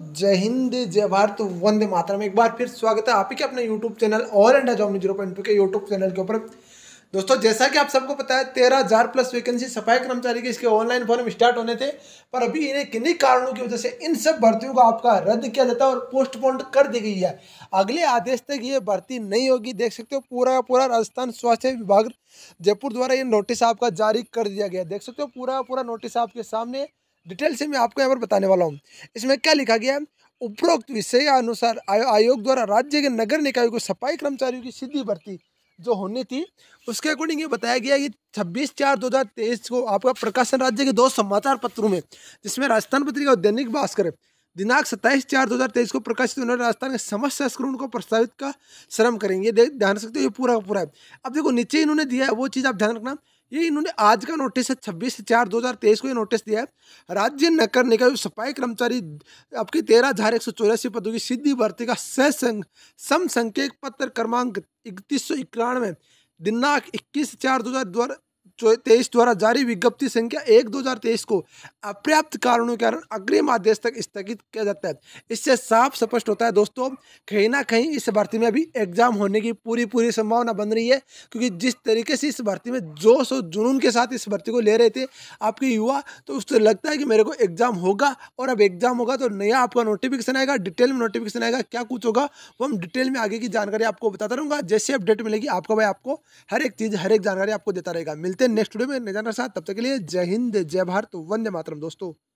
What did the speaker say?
जय हिंद जय भारत वंदे मातरम एक बार फिर स्वागत है आप ही के अपने यूट्यूब चैनल और इंडिया जॉब जीरो पॉइंट के यूट्यूब चैनल के ऊपर दोस्तों जैसा कि आप सबको पता है तेरह हजार प्लस वैकेंसी सफाई कर्मचारी के इसके ऑनलाइन फॉर्म स्टार्ट होने थे पर अभी इन्हें किन्हीं कारणों की वजह से इन सब भर्तियों को आपका रद्द किया जाता है और पोस्टपोन कर दी गई है अगले आदेश तक ये भर्ती नहीं होगी देख सकते हो पूरा पूरा राजस्थान स्वास्थ्य विभाग जयपुर द्वारा ये नोटिस आपका जारी कर दिया गया देख सकते हो पूरा पूरा नोटिस आपके सामने डिटेल से मैं आपको यहाँ पर बताने वाला हूँ इसमें क्या लिखा गया है उपरोक्त विषय अनुसार आयोग द्वारा राज्य के नगर निकायों को सफाई कर्मचारियों की सीधी भर्ती जो होनी थी उसके अकॉर्डिंग ये बताया गया कि 26 चार 2023 को आपका प्रकाशन राज्य के दो समाचार पत्रों में जिसमें राजस्थान पत्रिका और दैनिक भास्कर दिनांक 27 चार 2023 को प्रकाशित होने राजस्थान के समस्त संस्करण को प्रस्तावित का श्रम करेंगे ध्यान सकते हो ये पूरा पूरा है अब देखो नीचे इन्होंने दिया है वो चीज़ आप ध्यान रखना ये इन्होंने आज का नोटिस है छब्बीस चार दो हज़ार तेईस को ये नोटिस दिया है राज्य नगर निगम सफाई कर्मचारी आपकी तेरह हजार एक सौ चौरासी पदों की सीधी भर्ती का सह सम संकेत पत्र क्रमांक इकतीस सौ इक्यानवे दिनांक इक्कीस चार दो हज़ार तेईस द्वारा जारी विज्ञप्ति संख्या एक दो हजार तेईस को अपर्याप्त कारणों के कारण अग्रिम आदेश तक स्थगित किया जाता है इससे साफ स्पष्ट होता है दोस्तों कहीं ना कहीं इस भर्ती में अभी एग्जाम होने की पूरी पूरी संभावना बन रही है क्योंकि जिस तरीके से इस भर्ती में जोश और जुनून के साथ इस भर्ती को ले रहे थे आपके युवा तो उससे लगता है कि मेरे को एग्जाम होगा और अब एग्जाम होगा तो नया आपका नोटिफिकेशन आएगा डिटेल में नोटिफिकेशन आएगा क्या कुछ होगा वो हम डिटेल में आगे की जानकारी आपको बताता रहूँगा जैसे अपडेट मिलेगी आपका भाई आपको हर एक चीज़ हर एक जानकारी आपको देता रहेगा मिलते हैं नेक्स्ट वीडियो में नजाना साथ तब तक के लिए जय हिंद जय भारत वंदे मातरम दोस्तों